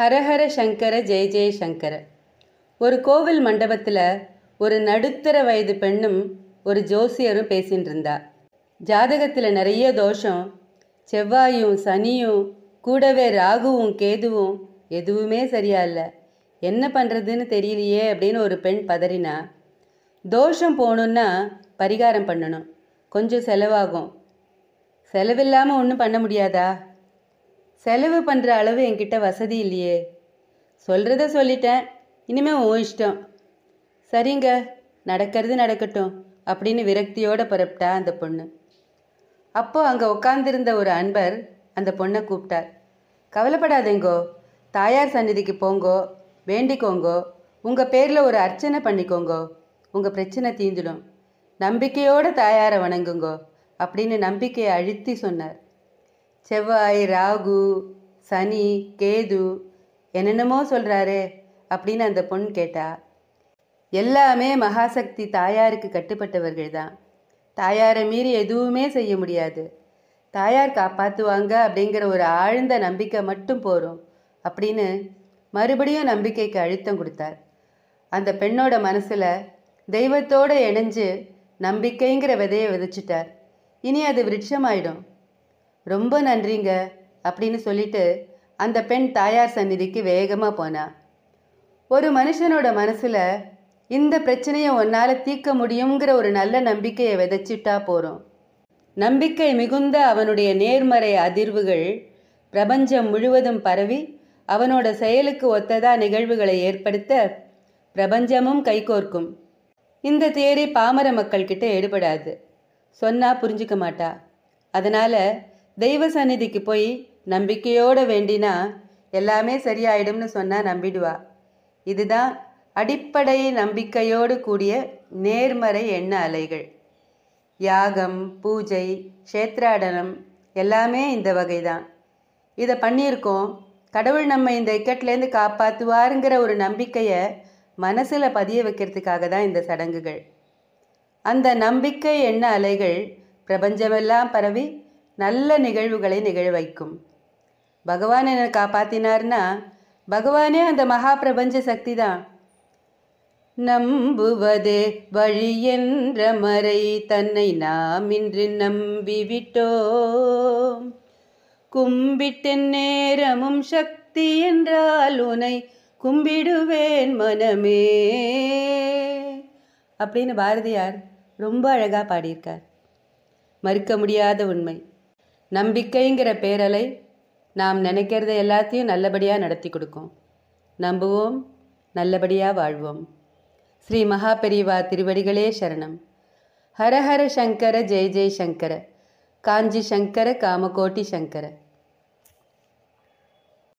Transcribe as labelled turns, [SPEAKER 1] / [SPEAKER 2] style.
[SPEAKER 1] ஹரஹர சங்கர ஜெய ஜெய சங்கர ஒரு கோவில் மண்டபத்தில் ஒரு நடுத்தர வயது பெண்ணும் ஒரு ஜோசியரும் பேசின்னு இருந்தா ஜாதகத்தில் நிறைய தோஷம் செவ்வாயும் சனியும் கூடவே ராகுவும் கேதுவும் எதுவுமே சரியா இல்லை என்ன பண்ணுறதுன்னு தெரியலையே அப்படின்னு ஒரு பெண் பதறினா தோஷம் போகணுன்னா பரிகாரம் பண்ணணும் கொஞ்சம் செலவாகும் செலவில்லாமல் ஒன்றும் பண்ண முடியாதா செலவு பண்ணுற அளவு என்கிட்ட வசதி இல்லையே சொல்கிறத சொல்லிட்டேன் இனிமேல் உன் இஷ்டம் சரிங்க நடக்கிறது நடக்கட்டும் அப்படின்னு விரக்தியோடு புறப்பட்டா அந்த பொண்ணு அப்போது அங்கே உட்கார்ந்திருந்த ஒரு அன்பர் அந்த பொண்ணை கூப்பிட்டார் கவலைப்படாதேங்கோ தாயார் சந்நிதிக்கு போங்கோ வேண்டிக்கோங்கோ உங்கள் பேரில் ஒரு அர்ச்சனை பண்ணிக்கோங்கோ உங்கள் பிரச்சனை தீந்துடும் நம்பிக்கையோடு தாயாரை வணங்குங்கோ அப்படின்னு நம்பிக்கையை அழுத்தி சொன்னார் செவ்வாய் ராகு சனி கேது என்னென்னமோ சொல்கிறாரு அப்படின்னு அந்த பொண்ணு கேட்டா எல்லாமே மகாசக்தி தாயாருக்கு கட்டுப்பட்டவர்கள் தான் தாயாரை மீறி எதுவுமே செய்ய முடியாது தாயார் காப்பாற்றுவாங்க அப்படிங்கிற ஒரு ஆழ்ந்த நம்பிக்கை மட்டும் போகும் அப்படின்னு மறுபடியும் நம்பிக்கைக்கு அழுத்தம் கொடுத்தார் அந்த பெண்ணோட மனசில் தெய்வத்தோடு இணைஞ்சு நம்பிக்கைங்கிற விதையை விதைச்சிட்டார் இனி அது விருட்சமாயிடும் ரொம்ப நன்றிங்க அப்படின்னு சொல்லிட்டு அந்த பெண் தாயார் சந்நிதிக்கு வேகமாக போனா ஒரு மனுஷனோட மனசில் இந்த பிரச்சனையை உன்னால் தீர்க்க முடியுங்கிற ஒரு நல்ல நம்பிக்கையை விதைச்சிட்டா போகிறோம் நம்பிக்கை மிகுந்த அவனுடைய நேர்மறை அதிர்வுகள் பிரபஞ்சம் முழுவதும் பரவி அவனோட செயலுக்கு ஒத்ததா நிகழ்வுகளை ஏற்படுத்த பிரபஞ்சமும் கைகோர்க்கும் இந்த தேரி பாமர மக்கள்கிட்ட எடுபடாது சொன்னால் புரிஞ்சுக்க மாட்டா அதனால் தெய்வ சந்நிதிக்கு போய் நம்பிக்கையோடு வேண்டினா எல்லாமே சரியாயிடும்னு சொன்னால் நம்பிடுவா இதுதான் அடிப்படை நம்பிக்கையோடு கூடிய நேர்மறை எண்ண அலைகள் யாகம் பூஜை க்ஷேத்ராடனம் எல்லாமே இந்த வகை தான் இதை பண்ணியிருக்கோம் கடவுள் நம்ம இந்த இக்கட்லேருந்து காப்பாற்றுவாருங்கிற ஒரு நம்பிக்கையை மனசில் பதிய வைக்கிறதுக்காக தான் இந்த சடங்குகள் அந்த நம்பிக்கை எண்ண அலைகள் பிரபஞ்சமெல்லாம் பரவி நல்ல நிகழ்வுகளை நிகழ வைக்கும் பகவான் என்ன காப்பாற்றினார்னா பகவானே அந்த மகா பிரபஞ்ச சக்தி தான் நம்புவதே வழி என்ற மறை தன்னை நாம் இன்று நம்பிவிட்டோம் கும்பிட்டென் நேரமும் சக்தி என்றால் உனை கும்பிடுவேன் மனமே அப்படின்னு பாரதியார் ரொம்ப அழகாக பாடியிருக்கார் மறுக்க முடியாத உண்மை நம்பிக்கைங்கிற பேரலை நாம் நினைக்கிறத எல்லாத்தையும் நல்லபடியாக நடத்தி கொடுக்கும் நம்புவோம் நல்லபடியாக வாழ்வோம் ஸ்ரீ மகா திருவடிகளே சரணம் ஹரஹர சங்கர ஜெய் ஜெய் சங்கர காஞ்சி சங்கர காமகோட்டி சங்கர